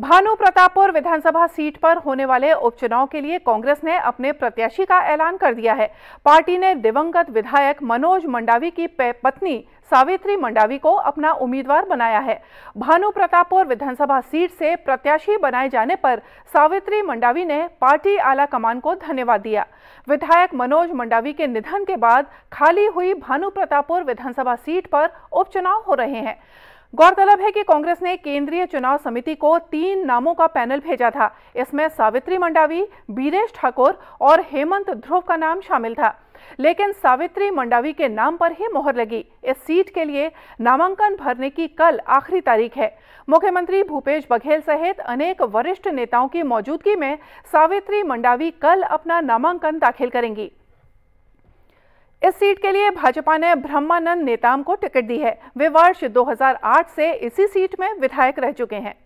भानु प्रतापपुर विधानसभा seat पर होने वाले उपचुनाव के लिए कांग्रेस ने अपने प्रत्याशी का ऐलान कर दिया है पार्टी ने दिवंगत विधायक मनोज मंडावी की पत्नी सावित्री मंडावी को अपना उम्मीदवार बनाया है भानु प्रतापपुर विधानसभा सीट से प्रत्याशी बनाए जाने पर सावित्री मंडावी ने पार्टी आला कमान को धन्यवाद दिया विधायक मनोज मंडावी के निधन के बाद खाली हुई भानु प्रतापपुर विधानसभा सीट पर उपचुनाव हो रहे हैं गौरतलब है कि कांग्रेस ने केंद्रीय चुनाव समिति को तीन नामों का पैनल भेजा था इसमें सावित्री मंडावी बीरेश ठाकुर और हेमंत ध्रुव का नाम शामिल था लेकिन सावित्री मंडावी के नाम पर ही मोहर लगी इस सीट के लिए नामांकन भरने की कल आखिरी तारीख है मुख्यमंत्री भूपेश बघेल सहित अनेक वरिष्ठ नेताओं की मौजूदगी में सावित्री मंडावी कल अपना नामांकन दाखिल करेंगी इस सीट के लिए भाजपा ने ब्रह्मानंद नेताम को टिकट दी है वे वर्ष 2008 से इसी सीट में विधायक रह चुके हैं